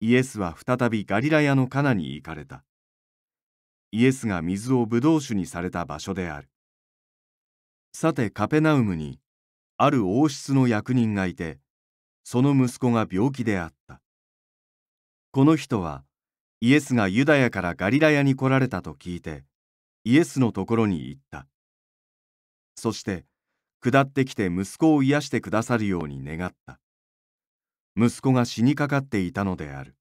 イエスは再びガリラヤのカナに行かれた。イエスが水をブドウ酒にされた場所である。さてカペナウムにある王室の役人がいてその息子が病気であったこの人はイエスがユダヤからガリラヤに来られたと聞いてイエスのところに行ったそして下ってきて息子を癒してくださるように願った息子が死にかかっていたのである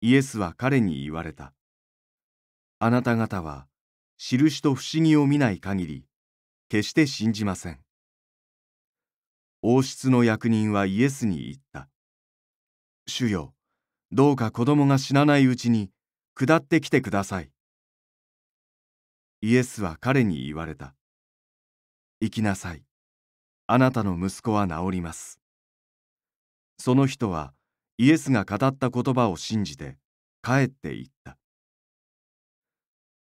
イエスは彼に言われたあなた方は印と不思議を見ない限り決して信じません王室の役人はイエスに言った主よどうか子供が死なないうちに下ってきてくださいイエスは彼に言われた行きなさいあなたの息子は治りますその人はイエスが語った言葉を信じて帰っていった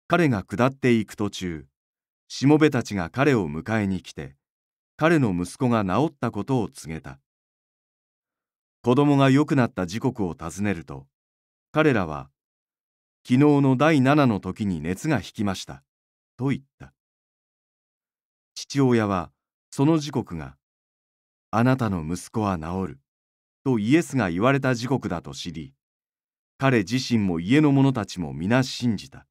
彼が下っていく途中しもべたちが彼を迎えに来て彼の息子が治ったことを告げた子供が良くなった時刻を尋ねると彼らは「昨日の第七の時に熱が引きました」と言った父親はその時刻が「あなたの息子は治る」とイエスが言われた時刻だと知り彼自身も家の者たちも皆信じた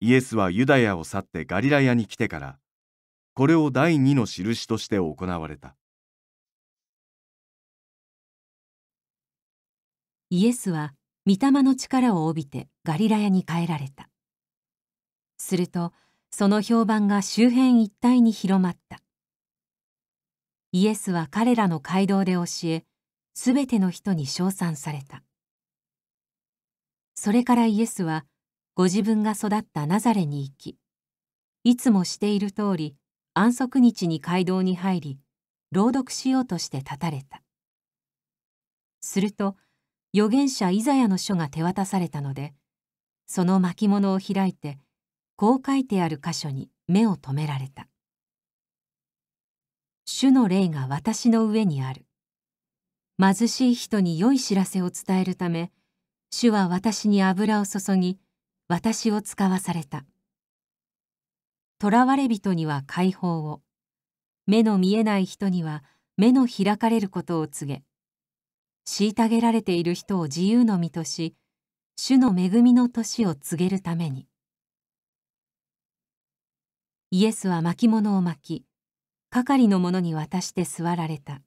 イエスはユダヤを去ってガリラヤに来てからこれを第二の印として行われたイエスは御霊の力を帯びてガリラヤに帰られたするとその評判が周辺一帯に広まったイエスは彼らの街道で教えすべての人に称賛されたそれからイエスはご自分が育ったナザレに行きいつもしている通り安息日に街道に入り朗読しようとして立たれたすると預言者イザヤの書が手渡されたのでその巻物を開いてこう書いてある箇所に目を留められた主の霊が私の上にある。貧しい人に良い知らせを伝えるため、主は私に油を注ぎ、私を使わされた。囚われ人には解放を、目の見えない人には目の開かれることを告げ、虐げられている人を自由の身とし、主の恵みの年を告げるために。イエスは巻物を巻き、係の者に渡して座られた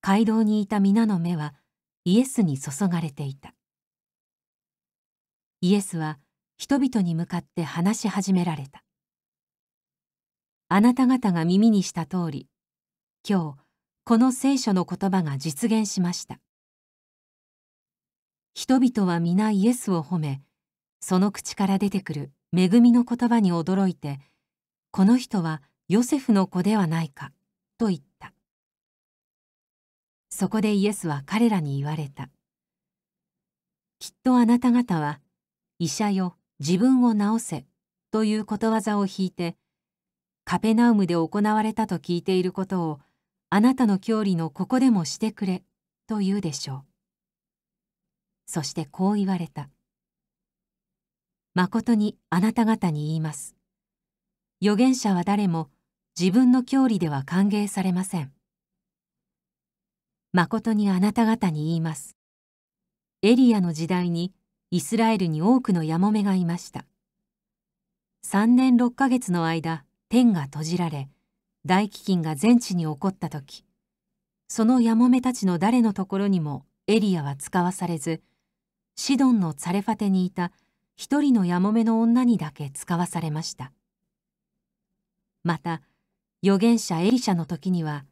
街道にいた皆の目はイエスに注がれていたイエスは人々に向かって話し始められたあなた方が耳にした通り今日この聖書の言葉が実現しました人々は皆イエスを褒めその口から出てくる恵みの言葉に驚いてこの人はヨセフの子ではないか」と言ったそこでイエスは彼らに言われた「きっとあなた方は医者よ自分を治せ」ということわざを引いてカペナウムで行われたと聞いていることをあなたの教理のここでもしてくれと言うでしょうそしてこう言われた「まことにあなた方に言います預言者は誰も自分の教理では歓迎されません。誠にあなた方に言います。エリアの時代にイスラエルに多くのヤモメがいました。3年6ヶ月の間、天が閉じられ、大飢饉が全地に起こった時、そのヤモメたちの誰のところにもエリアは使わされず、シドンのツァレファテにいた一人のヤモメの女にだけ使わされました。また、預言者エリシャの時には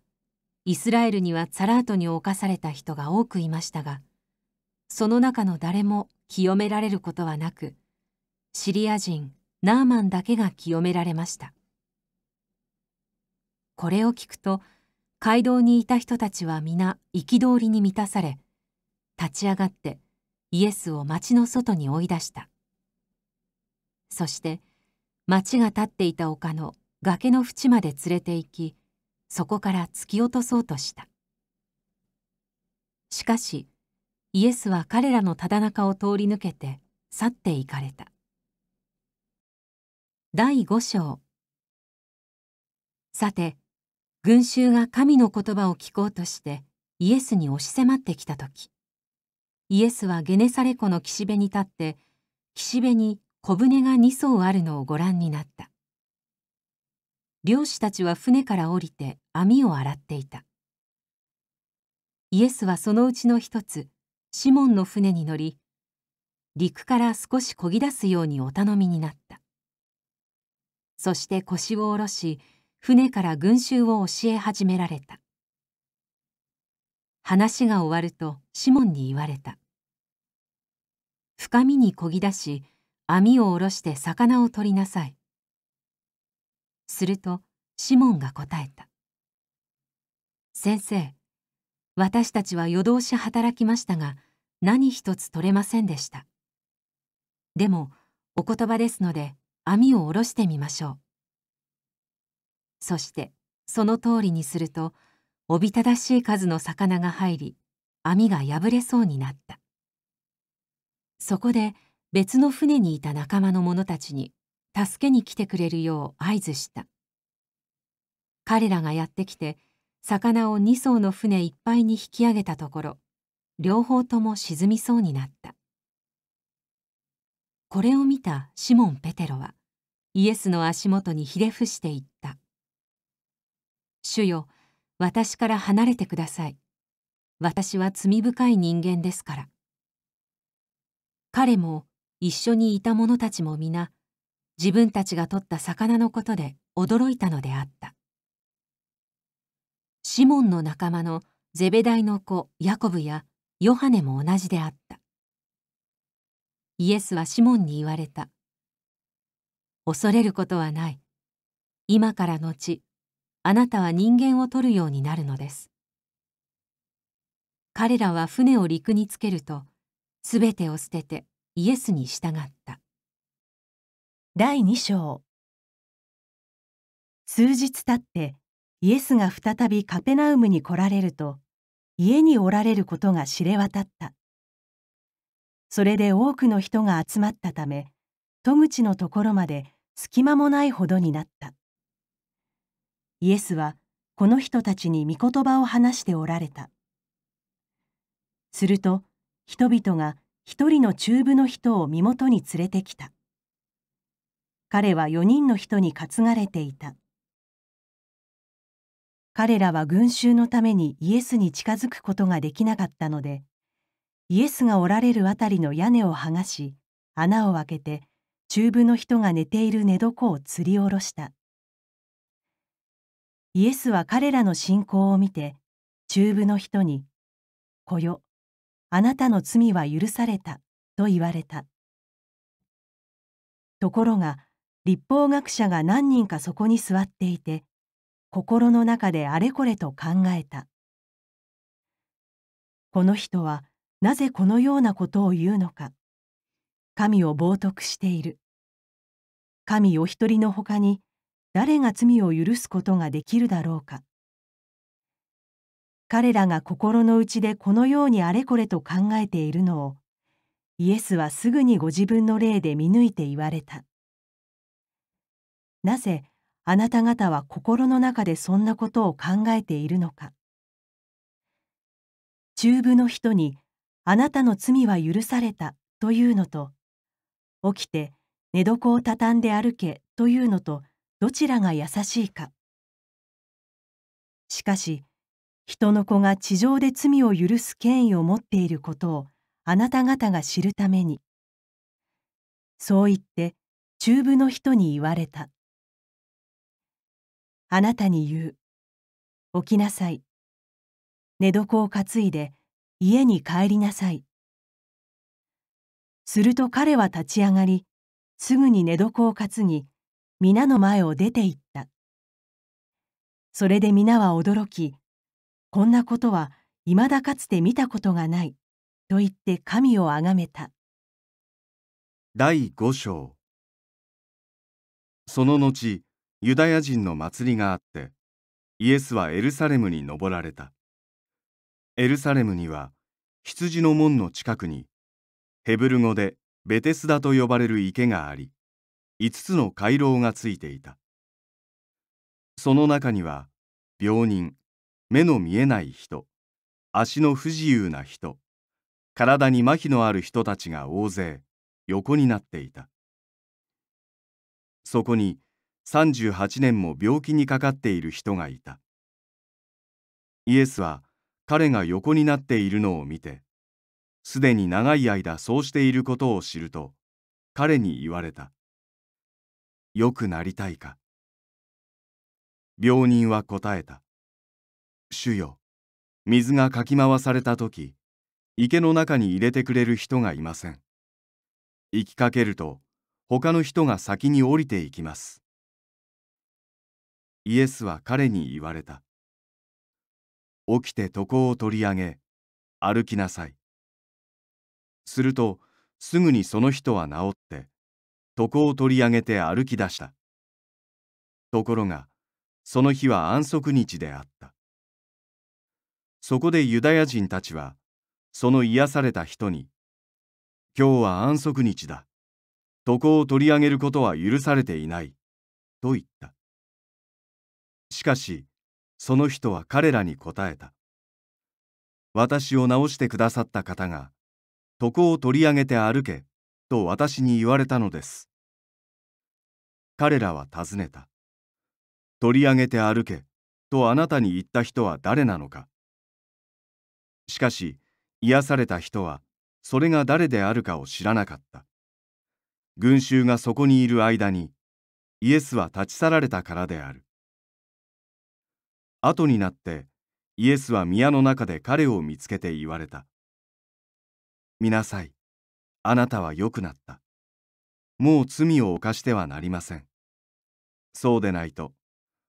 イスラエルにはサラートに侵された人が多くいましたがその中の誰も清められることはなくシリア人ナーマンだけが清められましたこれを聞くと街道にいた人たちは皆憤りに満たされ立ち上がってイエスを町の外に追い出したそして町が立っていた丘の崖の淵まで連れて行きそこから突き落とそうとしたしかしイエスは彼らのただ中を通り抜けて去っていかれた第5章さて群衆が神の言葉を聞こうとしてイエスに押し迫ってきた時イエスはゲネサレ湖の岸辺に立って岸辺に小舟が2艘あるのをご覧になった漁師たちは船から降りて網を洗っていたイエスはそのうちの一つシモンの船に乗り陸から少しこぎ出すようにお頼みになったそして腰を下ろし船から群衆を教え始められた話が終わるとシモンに言われた深みにこぎ出し網を下ろして魚を取りなさいするとシモンが答えた「先生私たちは夜通し働きましたが何一つ取れませんでした」「でもお言葉ですので網を下ろしてみましょう」そしてその通りにするとおびただしい数の魚が入り網が破れそうになったそこで別の船にいた仲間の者たちに助けに来てくれるよう合図した彼らがやってきて魚を2艘の船いっぱいに引き上げたところ両方とも沈みそうになったこれを見たシモン・ペテロはイエスの足元にひれ伏していった「主よ私から離れてください私は罪深い人間ですから」彼も一緒にいた者たちも皆自分たちが取った魚のことで驚いたのであったシモンの仲間のゼベダイの子ヤコブやヨハネも同じであったイエスはシモンに言われた「恐れることはない今から後あなたは人間を取るようになるのです」彼らは船を陸につけるとすべてを捨ててイエスに従った第2章数日経ってイエスが再びカペナウムに来られると家におられることが知れ渡ったそれで多くの人が集まったため戸口のところまで隙間もないほどになったイエスはこの人たちに御言葉を話しておられたすると人々が一人の中部の人を身元に連れてきた彼は4人の人に担がれていた彼らは群衆のためにイエスに近づくことができなかったのでイエスがおられるあたりの屋根を剥がし穴を開けて中部の人が寝ている寝床を吊り下ろしたイエスは彼らの信仰を見て中部の人に「こよあなたの罪は許された」と言われたところが立法学者が何人かそこに座っていて心の中であれこれと考えたこの人はなぜこのようなことを言うのか神を冒涜している神お一人のほかに誰が罪を許すことができるだろうか彼らが心の内でこのようにあれこれと考えているのをイエスはすぐにご自分の霊で見抜いて言われたなぜあなた方は心の中でそんなことを考えているのか中部の人にあなたの罪は許されたというのと起きて寝床を畳んで歩けというのとどちらが優しいかしかし人の子が地上で罪を許す権威を持っていることをあなた方が知るためにそう言って中部の人に言われたあなたに言う起きなさい寝床を担いで家に帰りなさいすると彼は立ち上がりすぐに寝床を担ぎ皆の前を出て行ったそれで皆は驚きこんなことはいまだかつて見たことがないと言って神をあがめた第5章その後ユダヤ人の祭りがあってイエスはエルサレムに登られたエルサレムには羊の門の近くにヘブル語でベテスダと呼ばれる池があり5つの回廊がついていたその中には病人目の見えない人足の不自由な人体に麻痺のある人たちが大勢横になっていたそこに38年も病気にかかっている人がいたイエスは彼が横になっているのを見てすでに長い間そうしていることを知ると彼に言われた「よくなりたいか」病人は答えた「主よ水がかき回された時池の中に入れてくれる人がいません」行きかけると他の人が先に降りていきますイエスは彼に言われた。起きて床を取り上げ、歩きなさい。すると、すぐにその人は治って、床を取り上げて歩き出した。ところが、その日は安息日であった。そこでユダヤ人たちは、その癒された人に、今日は安息日だ。床を取り上げることは許されていない。と言った。しかしその人は彼らに答えた私を治してくださった方が床を取り上げて歩けと私に言われたのです彼らは尋ねた取り上げて歩けとあなたに言った人は誰なのかしかし癒された人はそれが誰であるかを知らなかった群衆がそこにいる間にイエスは立ち去られたからである後になってイエスは宮の中で彼を見つけて言われた。見なさい。あなたは良くなった。もう罪を犯してはなりません。そうでないと、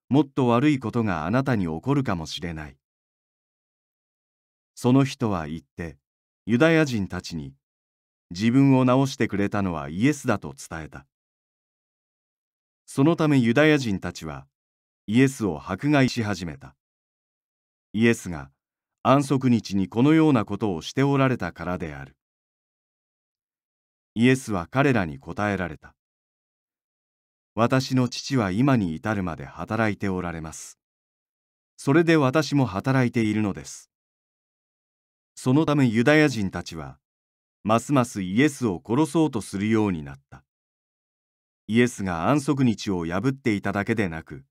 もっと悪いことがあなたに起こるかもしれない。その人は言って、ユダヤ人たちに、自分を治してくれたのはイエスだと伝えた。そのためユダヤ人たちは、イエスを迫害し始めたイエスが安息日にこのようなことをしておられたからであるイエスは彼らに答えられた私の父は今に至るまで働いておられますそれで私も働いているのですそのためユダヤ人たちはますますイエスを殺そうとするようになったイエスが安息日を破っていただけでなく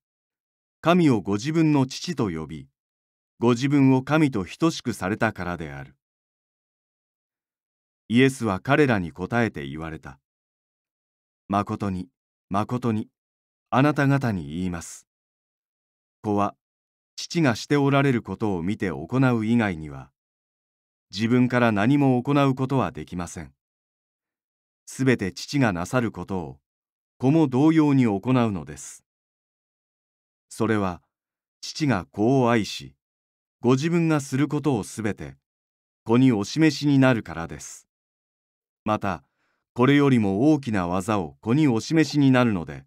神をご自分の父と呼びご自分を神と等しくされたからであるイエスは彼らに答えて言われた誠に誠にあなた方に言います子は父がしておられることを見て行う以外には自分から何も行うことはできませんすべて父がなさることを子も同様に行うのですそれは父が子を愛しご自分がすることをすべて子にお示しになるからですまたこれよりも大きな技を子にお示しになるので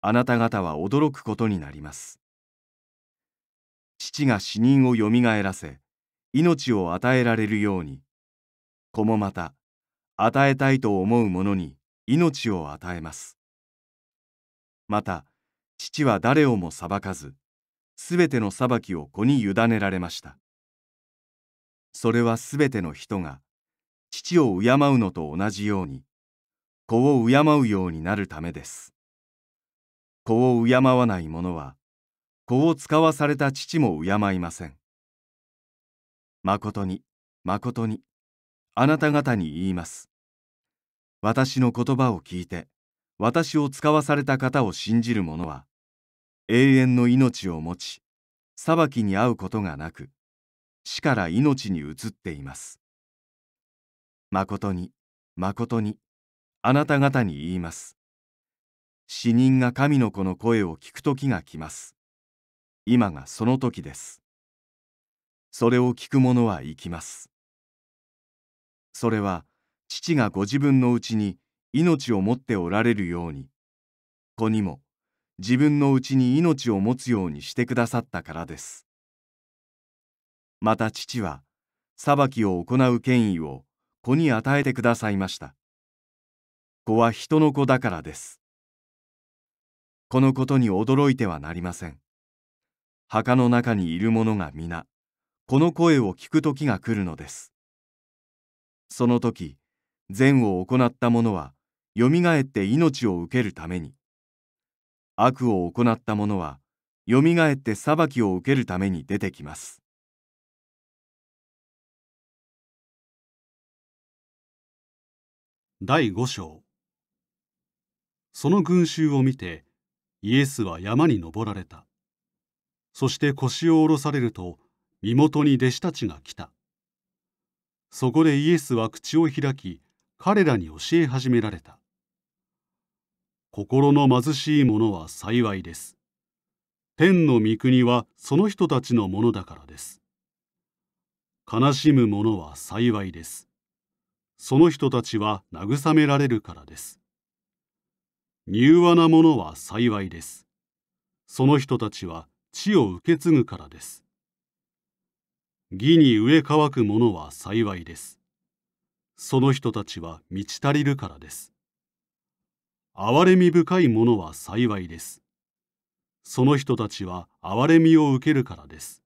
あなた方は驚くことになります父が死人をよみがえらせ命を与えられるように子もまた与えたいと思う者に命を与えますまた父は誰をも裁かずすべての裁きを子に委ねられましたそれはすべての人が父を敬うのと同じように子を敬うようになるためです子を敬わない者は子を使わされた父も敬いませんまことにまことにあなた方に言います私の言葉を聞いて私を使わされた方を信じる者は永遠の命を持ち裁きに遭うことがなく死から命に移っています誠に誠にあなた方に言います死人が神の子の声を聞く時が来ます今がその時ですそれを聞く者は生きますそれは父がご自分のうちに命を持っておられるように子にも自分のうちに命を持つようにしてくださったからですまた父は裁きを行う権威を子に与えてくださいました子は人の子だからですこのことに驚いてはなりません墓の中にいる者が皆この声を聞く時が来るのですその時善を行った者はよみがえって命を受けるために悪を行った者はよみがえって裁きを受けるために出てきます。第五章その群衆を見てイエスは山に登られたそして腰を下ろされると身元に弟子たちが来たそこでイエスは口を開き彼らに教え始められた心の貧しい者は幸いです。天の御国はその人たちのものだからです。悲しむ者は幸いです。その人たちは慰められるからです。柔和な者は幸いです。その人たちは地を受け継ぐからです。義に植え乾く者は幸いです。その人たちは満ち足りるからです。憐れみ深い者は幸いです。その人たちは憐れみを受けるからです。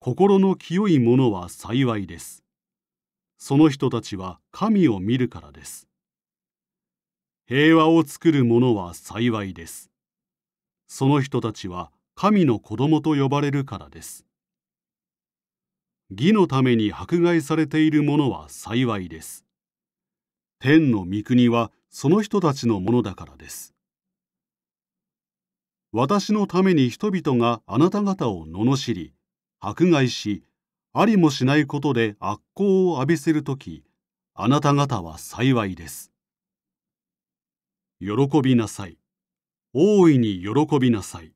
心の清い者は幸いです。その人たちは神を見るからです。平和を作る者は幸いです。その人たちは神の子供と呼ばれるからです。義のために迫害されている者は幸いです。天の御国はその人たちのものだからです。私のために人々があなた方を罵り、迫害し、ありもしないことで悪行を浴びせるとき、あなた方は幸いです。喜びなさい。大いに喜びなさい。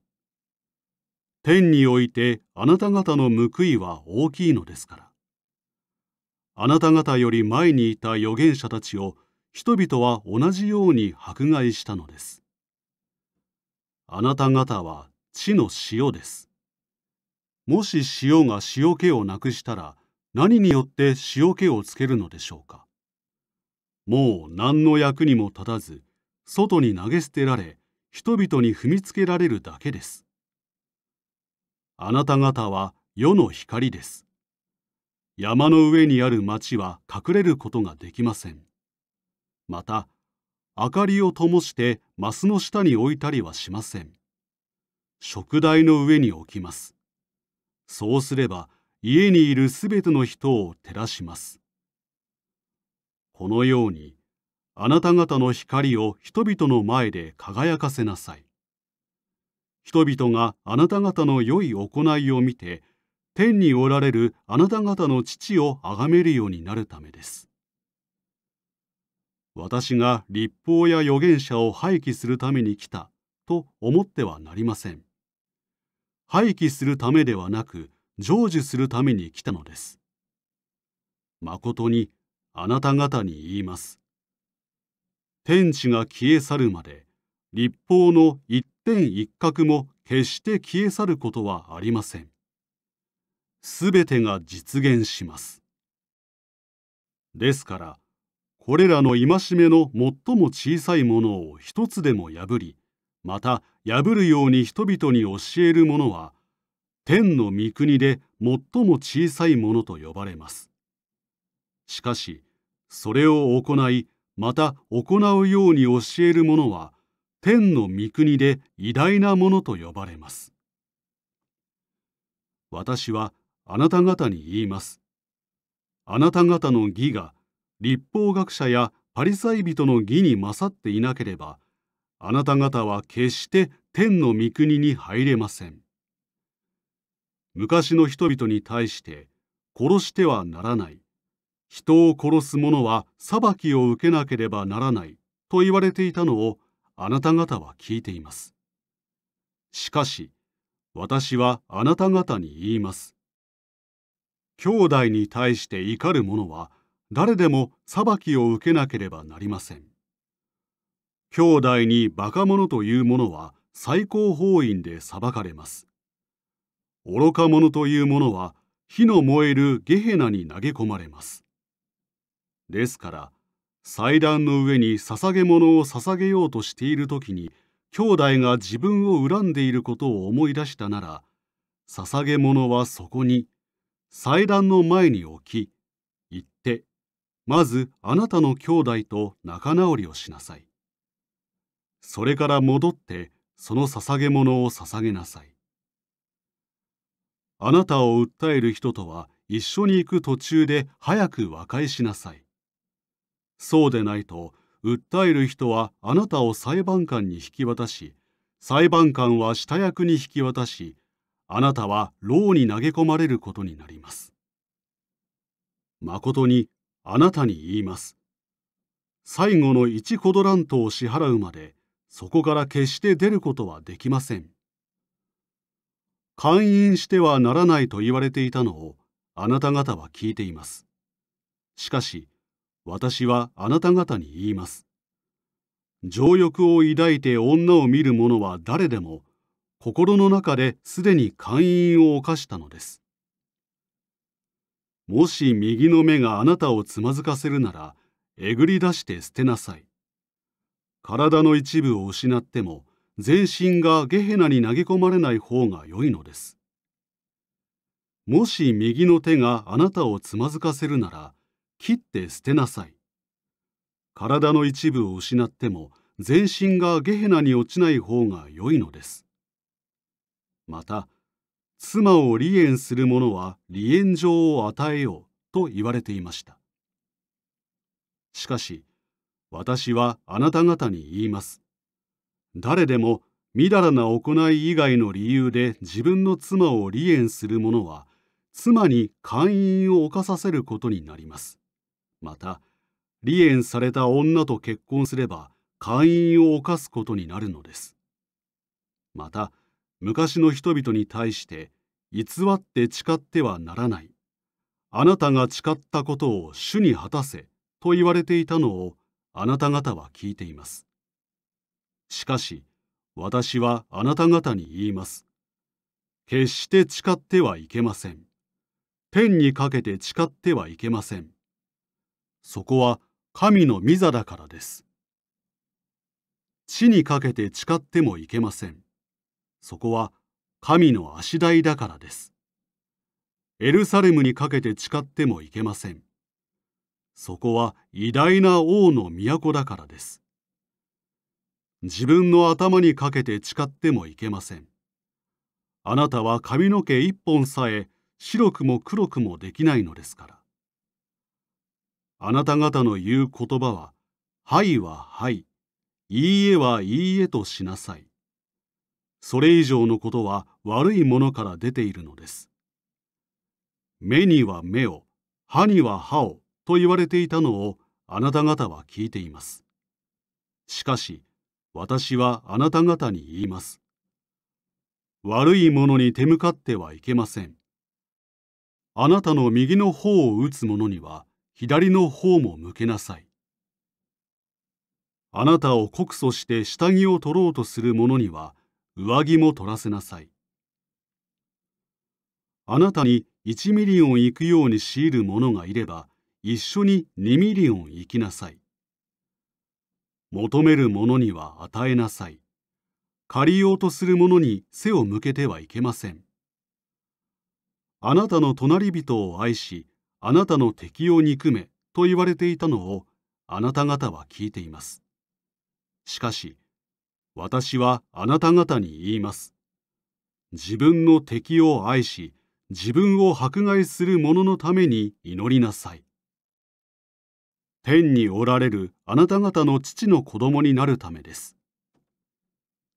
天においてあなた方の報いは大きいのですから。あなた方より前にいた預言者たちを人々は同じように迫害したのです。あなた方は地の塩です。もし塩が塩気をなくしたら何によって塩気をつけるのでしょうか。もう何の役にも立たず、外に投げ捨てられ、人々に踏みつけられるだけです。あなた方は世の光です。山の上にある町は隠れることができません。また明かりを灯してマスの下に置いたりはしません食台の上に置きますそうすれば家にいるすべての人を照らしますこのようにあなた方の光を人々の前で輝かせなさい人々があなた方の良い行いを見て天におられるあなた方の父をあがめるようになるためです私が立法や預言者を廃棄するために来たと思ってはなりません。廃棄するためではなく成就するために来たのです。誠にあなた方に言います。天地が消え去るまで立法の一点一角も決して消え去ることはありません。すべてが実現します。ですから、これらの戒めの最も小さいものを一つでも破りまた破るように人々に教えるものは天の御国で最も小さいものと呼ばれます。しかしそれを行いまた行うように教えるものは天の御国で偉大なものと呼ばれます。私はあなた方に言います。あなた方の義が立法学者やパリサイ人の義に勝っていなければあなた方は決して天の御国に入れません昔の人々に対して殺してはならない人を殺す者は裁きを受けなければならないと言われていたのをあなた方は聞いていますしかし私はあなた方に言います兄弟に対して怒る者は誰でも裁きを受けなければなりません。兄弟にバカ者というものは最高法院で裁かれます。愚か者というものは火の燃えるゲヘナに投げ込まれます。ですから、祭壇の上に捧げ物を捧げようとしている時に兄弟が自分を恨んでいることを思い出したなら捧げ物はそこに祭壇の前に置き行ってまずあなたの兄弟と仲直りをしなさい。それから戻ってその捧げ物を捧げなさい。あなたを訴える人とは一緒に行く途中で早く和解しなさい。そうでないと訴える人はあなたを裁判官に引き渡し裁判官は下役に引き渡しあなたは牢に投げ込まれることになります。まことにあなたに言います。最後の1コドラントを支払うまでそこから決して出ることはできません。勧誘してはならないと言われていたのをあなた方は聞いています。しかし私はあなた方に言います。情欲を抱いて女を見る者は誰でも心の中ですでに勧誘を犯したのです。もし右の目があなたをつまずかせるなら、えぐり出して捨てなさい。体の一部を失っても、全身がゲヘナに投げ込まれない方が良いのです。もし右の手があなたをつまずかせるなら、切って捨てなさい。体の一部を失っても、全身がゲヘナに落ちない方が良いのです。また、妻を離縁する者は離縁状を与えようと言われていました。しかし、私はあなた方に言います。誰でもみだらな行い以外の理由で自分の妻を離縁する者は、妻に姦淫を犯させることになります。また、離縁された女と結婚すれば、姦淫を犯すことになるのです。また、昔の人々に対して偽って誓ってはならないあなたが誓ったことを主に果たせと言われていたのをあなた方は聞いていますしかし私はあなた方に言います決して誓ってはいけません天にかけて誓ってはいけませんそこは神の御座だからです地にかけて誓ってもいけませんそこは神の足台だからです。エルサレムにかけて誓ってもいけません。そこは偉大な王の都だからです。自分の頭にかけて誓ってもいけません。あなたは髪の毛一本さえ白くも黒くもできないのですから。あなた方の言う言葉は、はいははい、いいえはいいえとしなさい。それ以上のことは悪いものから出ているのです。目には目を、歯には歯をと言われていたのをあなた方は聞いています。しかし、私はあなた方に言います。悪いものに手向かってはいけません。あなたの右の方を打つ者には左の方も向けなさい。あなたを告訴して下着を取ろうとする者には上着も取らせなさい。あなたに1ミリオン行くように強いる者がいれば、一緒に2ミリオン行きなさい。求める者には与えなさい。借りようとする者に背を向けてはいけません。あなたの隣人を愛し、あなたの敵を憎めと言われていたのを、あなた方は聞いています。しかし、私はあなた方に言います。自分の敵を愛し、自分を迫害する者のために祈りなさい。天におられるあなた方の父の子供になるためです。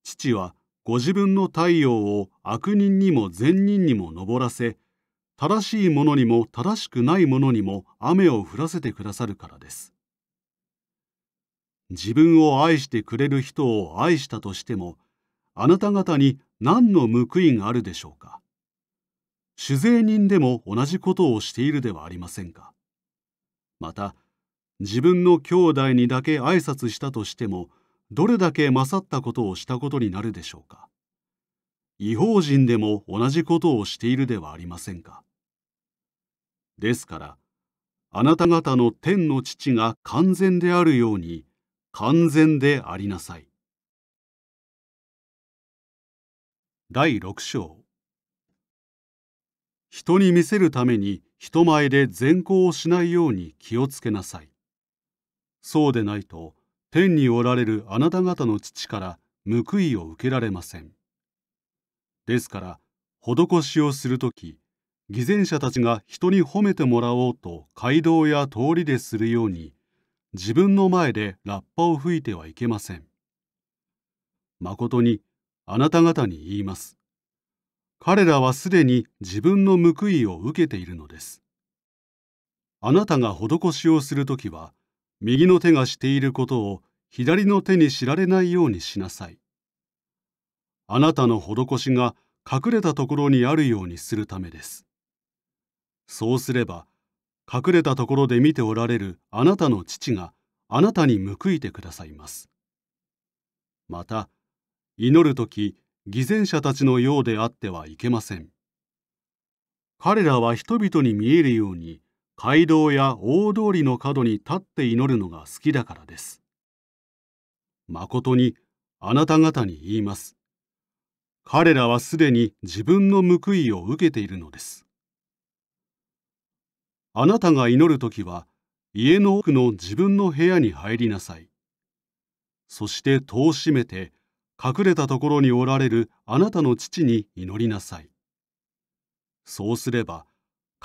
父はご自分の太陽を悪人にも善人にも昇らせ、正しいものにも正しくないものにも雨を降らせてくださるからです。自分を愛してくれる人を愛したとしてもあなた方に何の報いがあるでしょうか酒税人でも同じことをしているではありませんかまた自分の兄弟にだけ挨拶したとしてもどれだけ勝ったことをしたことになるでしょうか違法人でも同じことをしているではありませんかですからあなた方の天の父が完全であるように完全でありなさい。第6章人に見せるために人前で善行をしないように気をつけなさい。そうでないと天におられるあなた方の父から報いを受けられません。ですから施しをする時偽善者たちが人に褒めてもらおうと街道や通りでするように自分の前でラッパを吹いてはいけません。まことにあなた方に言います。彼らはすでに自分の報いを受けているのです。あなたが施しをするときは、右の手がしていることを左の手に知られないようにしなさい。あなたの施しが隠れたところにあるようにするためです。そうすれば、隠れたところで見ておられるあなたの父があなたに報いてくださいます。また祈る時偽善者たちのようであってはいけません。彼らは人々に見えるように街道や大通りの角に立って祈るのが好きだからです。まことにあなた方に言います。彼らはすでに自分の報いを受けているのです。あなたが祈る時は、家の奥の自分の部屋に入りなさい。そして戸を閉めて、隠れたところにおられるあなたの父に祈りなさい。そうすれば、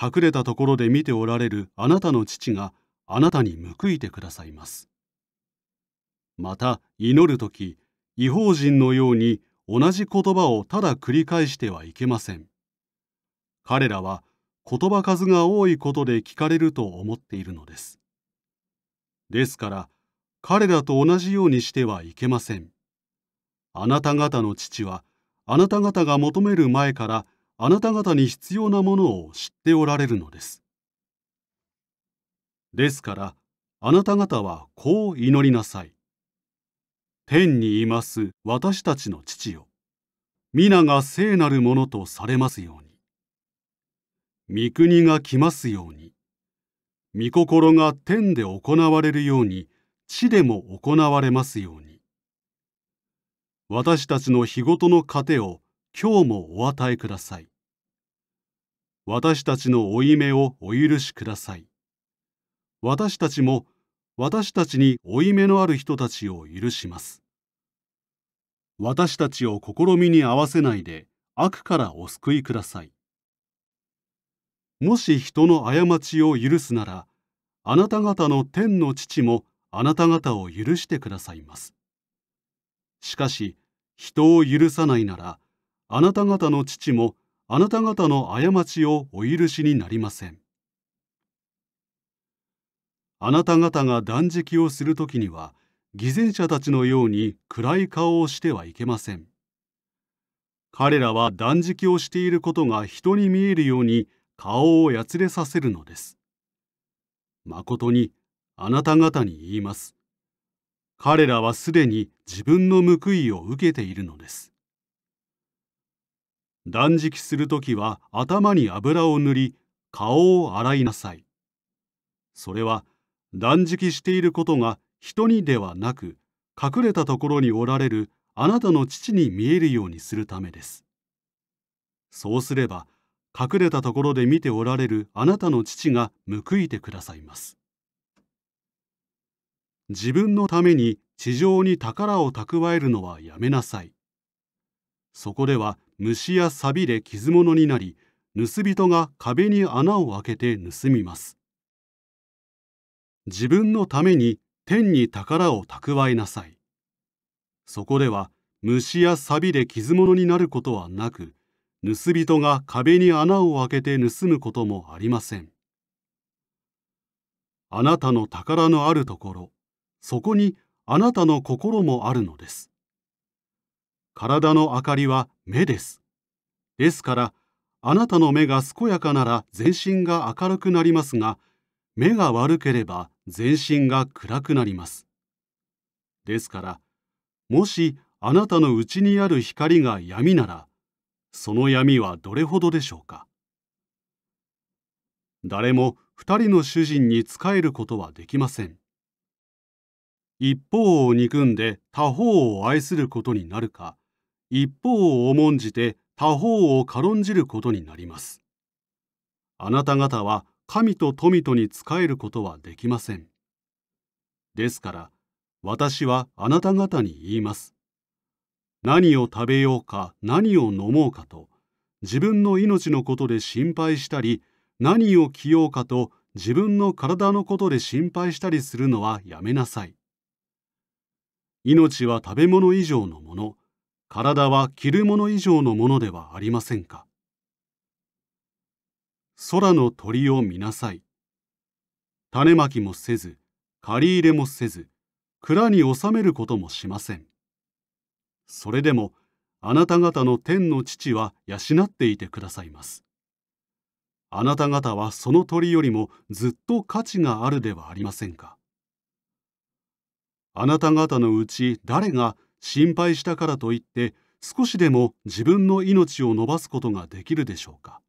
隠れたところで見ておられるあなたの父があなたに報いてくださいます。また、祈る時違法人のように同じ言葉をただ繰り返してはいけません。彼らは言葉数が多いことで聞かれると思っているのです。ですから彼らと同じようにしてはいけません。あなた方の父はあなた方が求める前からあなた方に必要なものを知っておられるのです。ですからあなた方はこう祈りなさい。天にいます私たちの父よ。皆が聖なるものとされますように。御国が来ますように御心が天で行われるように地でも行われますように私たちの日ごとの糧を今日もお与えください私たちの負い目をお許しください私たちも私たちに負い目のある人たちを許します私たちを試みに合わせないで悪からお救いくださいもし人の過ちを許すならあなた方の天の父もあなた方を許してくださいますしかし人を許さないならあなた方の父もあなた方の過ちをお許しになりませんあなた方が断食をする時には偽善者たちのように暗い顔をしてはいけません彼らは断食をしていることが人に見えるように顔をやつれさせるのです。誠にあなた方に言います。彼らはすでに自分の報いを受けているのです。断食するときは頭に油を塗り顔を洗いなさい。それは断食していることが人にではなく隠れたところにおられるあなたの父に見えるようにするためです。そうすれば隠れたところで見ておられるあなたの父が報いてくださいます。自分のために地上に宝を蓄えるのはやめなさい。そこでは虫やサビで傷物になり、盗人が壁に穴を開けて盗みます。自分のために天に宝を蓄えなさい。そこでは虫やサビで傷物になることはなく、盗人が壁に穴を開けて盗むこともありませんあなたの宝のあるところそこにあなたの心もあるのです体の明かりは目ですですからあなたの目が健やかなら全身が明るくなりますが目が悪ければ全身が暗くなりますですからもしあなたのうちにある光が闇ならその闇はどれほどでしょうか誰も2人の主人に仕えることはできません一方を憎んで他方を愛することになるか一方を重んじて他方を軽んじることになりますあなた方は神と富とに仕えることはできませんですから私はあなた方に言います何を食べようか何を飲もうかと自分の命のことで心配したり何を着ようかと自分の体のことで心配したりするのはやめなさい。命は食べ物以上のもの、体は着るもの以上のものではありませんか。空の鳥を見なさい。種まきもせず、借り入れもせず、蔵に収めることもしません。それでもあなた方の天の父は養っていてくださいます。あなた方はその鳥よりもずっと価値があるではありませんか。あなた方のうち誰が心配したからといって少しでも自分の命を伸ばすことができるでしょうか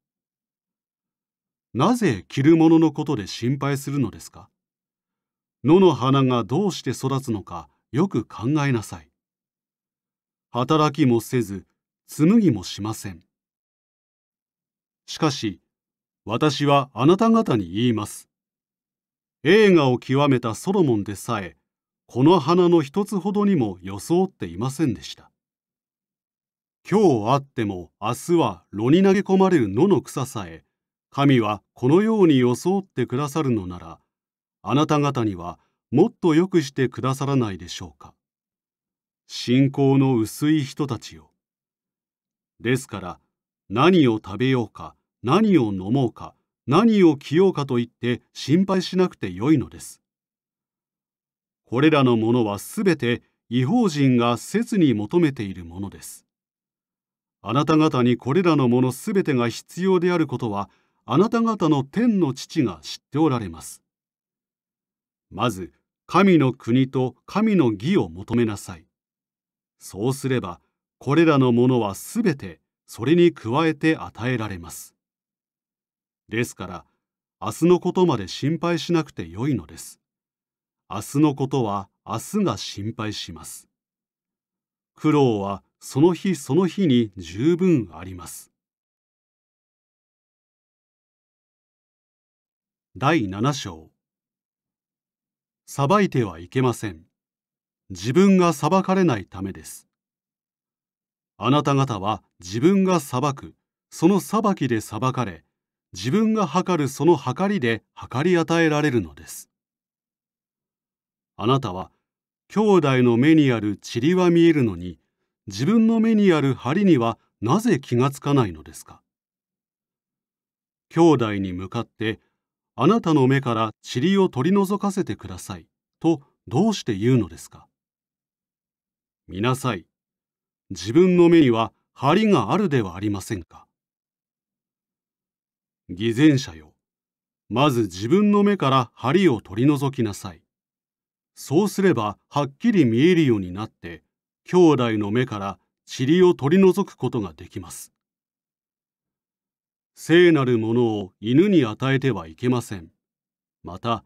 なぜ着るもののことで心配するのですか野の花がどうして育つのかよく考えなさい働きもせず紡ぎもしませんしかし私はあなた方に言います映画を極めたソロモンでさえこの花の一つほどにも装っていませんでした今日あっても明日は炉に投げ込まれる野の草さえ神はこのように装ってくださるのならあなた方にはもっとよくしてくださらないでしょうか信仰の薄い人たちよ。ですから何を食べようか何を飲もうか何を着ようかと言って心配しなくてよいのです。これらのものはすべて違法人が切に求めているものです。あなた方にこれらのものすべてが必要であることはあなた方の天の父が知っておられます。まず神の国と神の義を求めなさい。そうすればこれらのものはすべてそれに加えて与えられます。ですから明日のことまで心配しなくてよいのです。明日のことは明日が心配します。苦労はその日その日に十分あります。第7章さばいてはいけません。自分が裁かれないためです。あなた方は自分が裁く、その裁きで裁かれ、自分が測るその測りで測り与えられるのです。あなたは、兄弟の目にある塵は見えるのに、自分の目にある針にはなぜ気がつかないのですか兄弟に向かって、あなたの目から塵を取り除かせてください、とどうして言うのですか見なさい。自分の目には針があるではありませんか。偽善者よ。まず自分の目から針を取り除きなさい。そうすればはっきり見えるようになって、兄弟の目から塵を取り除くことができます。聖なるものを犬に与えてはいけません。また、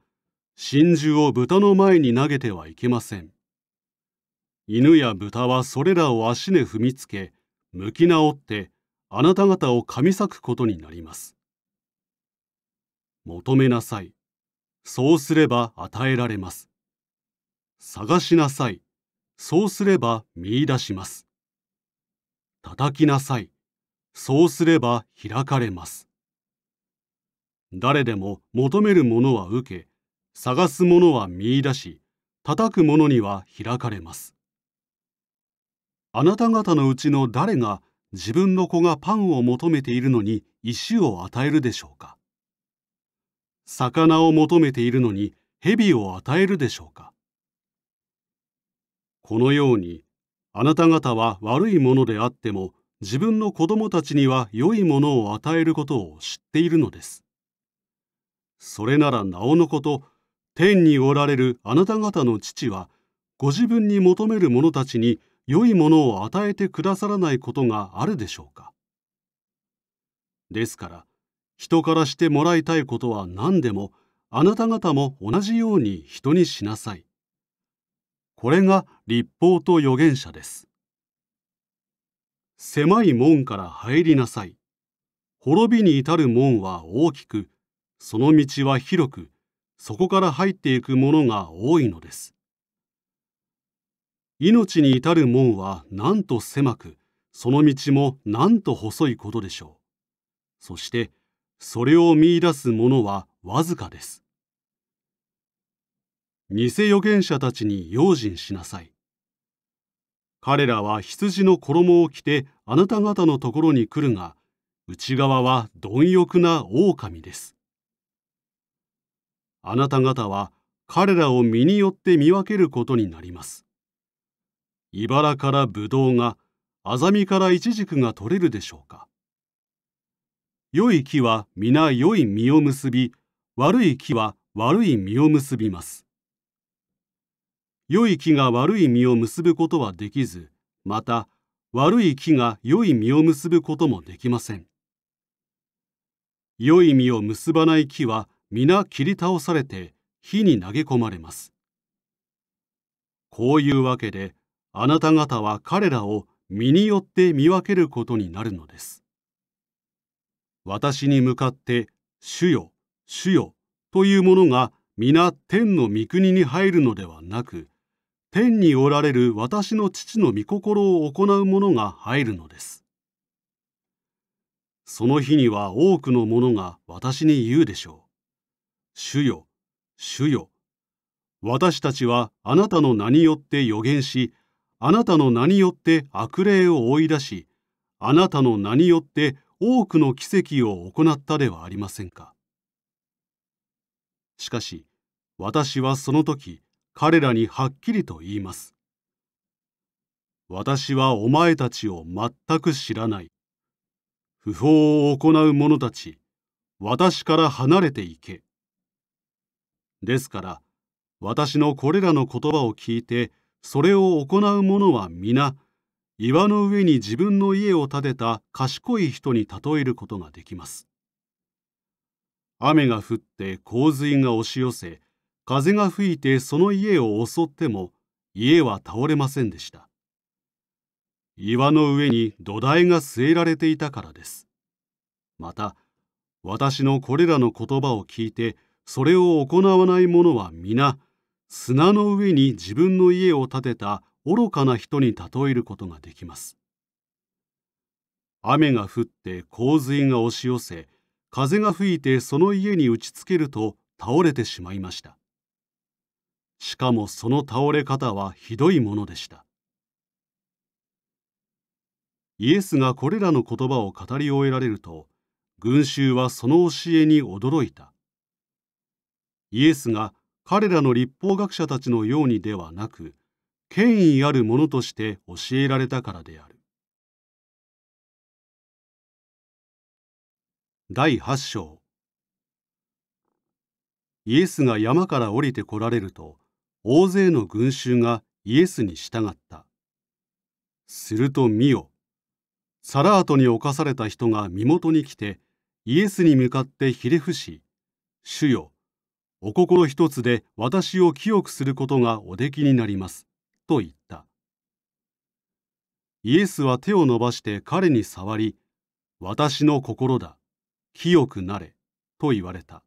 真珠を豚の前に投げてはいけません。犬や豚はそれらを足で踏みつけ、向き直ってあなた方を噛み裂くことになります。求めなさい。そうすれば与えられます。探しなさい。そうすれば見出します。叩きなさい。そうすれば開かれます。誰でも求めるものは受け、探すものは見出し、叩くものには開かれます。あなた方のうちの誰が自分の子がパンを求めているのに石を与えるでしょうか魚を求めているのに蛇を与えるでしょうかこのようにあなた方は悪いものであっても自分の子供たちには良いものを与えることを知っているのです。それならなおのこと天におられるあなた方の父はご自分に求める者たちに良いものを与えてくださらないことがあるでしょうかですから人からしてもらいたいことは何でもあなた方も同じように人にしなさいこれが立法と預言者です狭い門から入りなさい滅びに至る門は大きくその道は広くそこから入っていくものが多いのです命に至る門はなんと狭くその道もなんと細いことでしょうそしてそれを見いだす者はわずかです偽預言者たちに用心しなさい彼らは羊の衣を着てあなた方のところに来るが内側は貪欲な狼ですあなた方は彼らを身によって見分けることになります茨からぶどうがあざみからイチジクが取れるでしょうか良い木は皆良い実を結び悪い木は悪い実を結びます良い木が悪い実を結ぶことはできずまた悪い木が良い実を結ぶこともできません良い実を結ばない木は皆切り倒されて火に投げ込まれますこういうわけであなた方は彼らを身によって見分けることになるのです。私に向かって「主よ主よ」というものが皆天の御国に入るのではなく天におられる私の父の御心を行うものが入るのです。その日には多くの者が私に言うでしょう。主よ主よ私たちはあなたの名によって予言しあなたの名によって悪霊を追い出し、あなたの名によって多くの奇跡を行ったではありませんか。しかし、私はその時、彼らにはっきりと言います。私はお前たちを全く知らない。不法を行う者たち、私から離れていけ。ですから、私のこれらの言葉を聞いて、それを行う者は皆岩の上に自分の家を建てた賢い人に例えることができます。雨が降って洪水が押し寄せ風が吹いてその家を襲っても家は倒れませんでした。岩の上に土台が据えられていたからです。また私のこれらの言葉を聞いてそれを行わない者は皆砂の上に自分の家を建てた愚かな人に例えることができます。雨が降って洪水が押し寄せ、風が吹いてその家に打ちつけると倒れてしまいました。しかもその倒れ方はひどいものでした。イエスがこれらの言葉を語り終えられると、群衆はその教えに驚いた。イエスが彼らの立法学者たちのようにではなく権威あるものとして教えられたからである第8章イエスが山から降りてこられると大勢の群衆がイエスに従ったすると見よサラートに侵された人が身元に来てイエスに向かってひれ伏し「主よお心一つで私を清くすることがおできになります。と言った。イエスは手を伸ばして彼に触り、私の心だ、清くなれ、と言われた。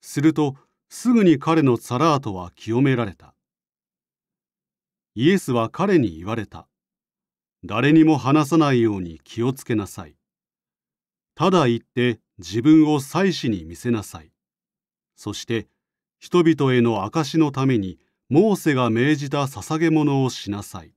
すると、すぐに彼のサラートは清められた。イエスは彼に言われた。誰にも話さないように気をつけなさい。ただ言って自分を祭祀に見せなさい。そして人々への証しのためにモーセが命じた捧げ物をしなさい。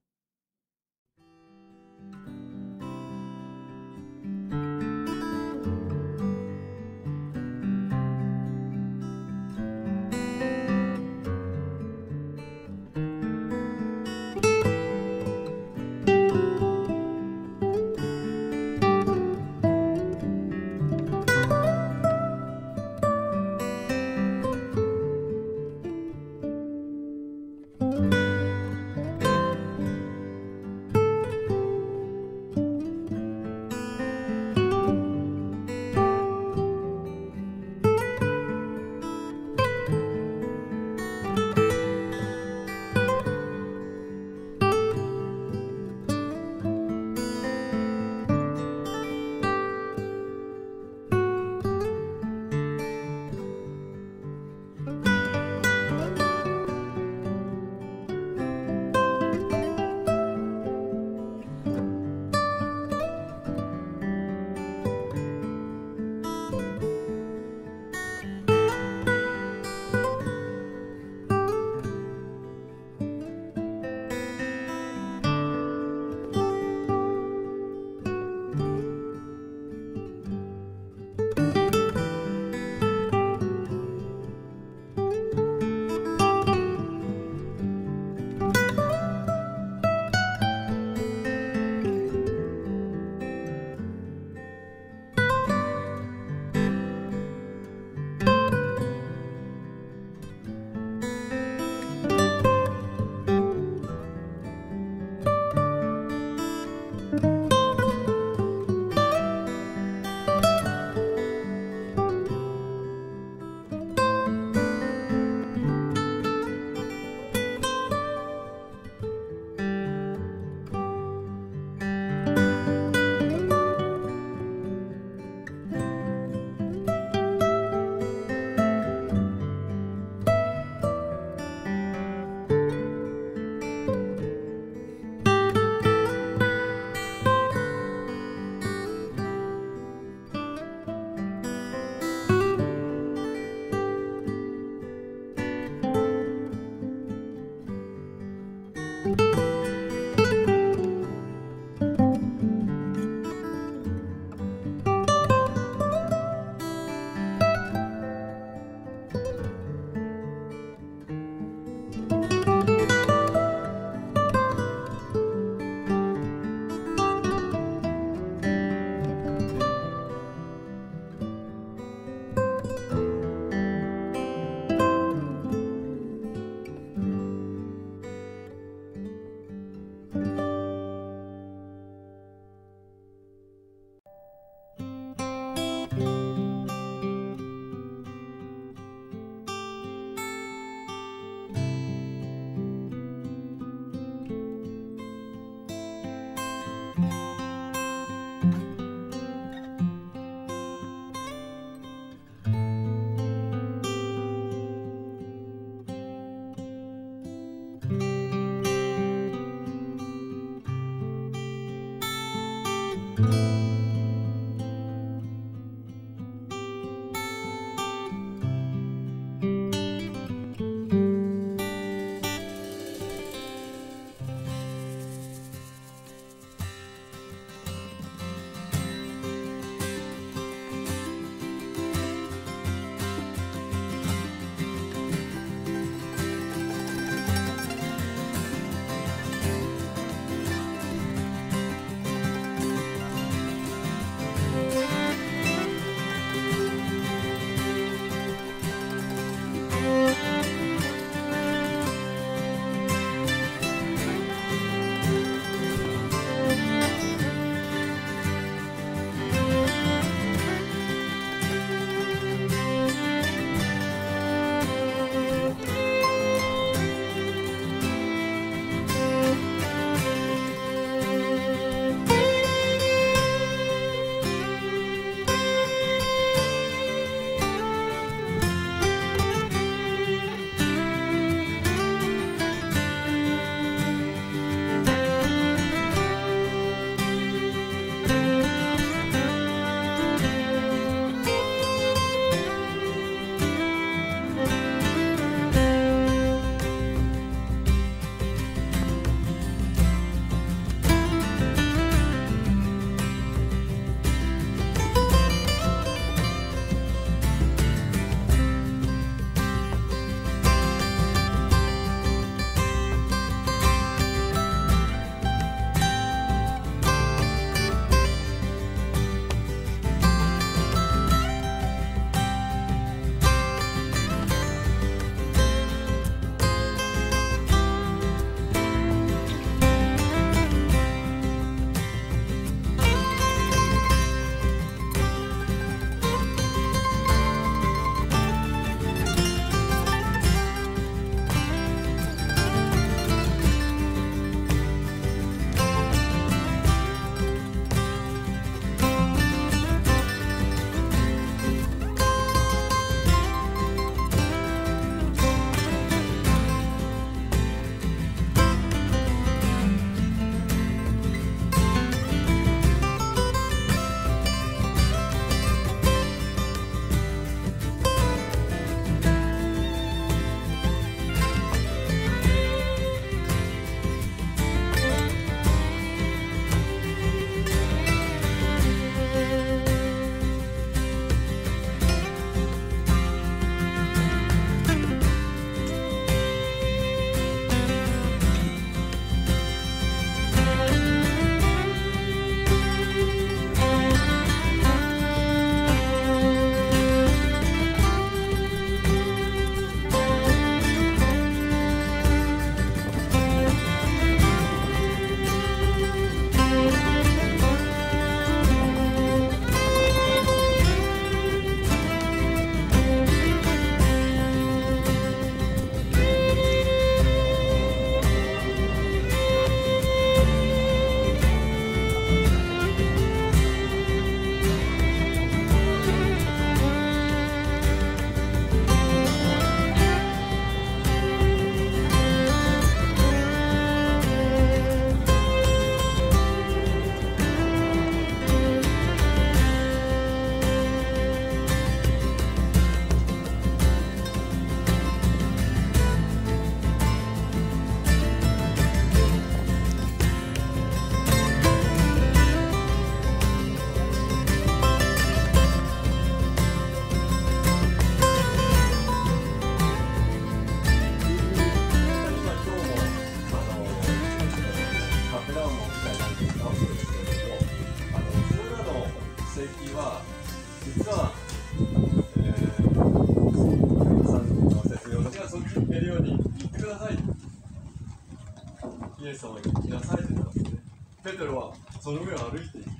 その上を歩いていく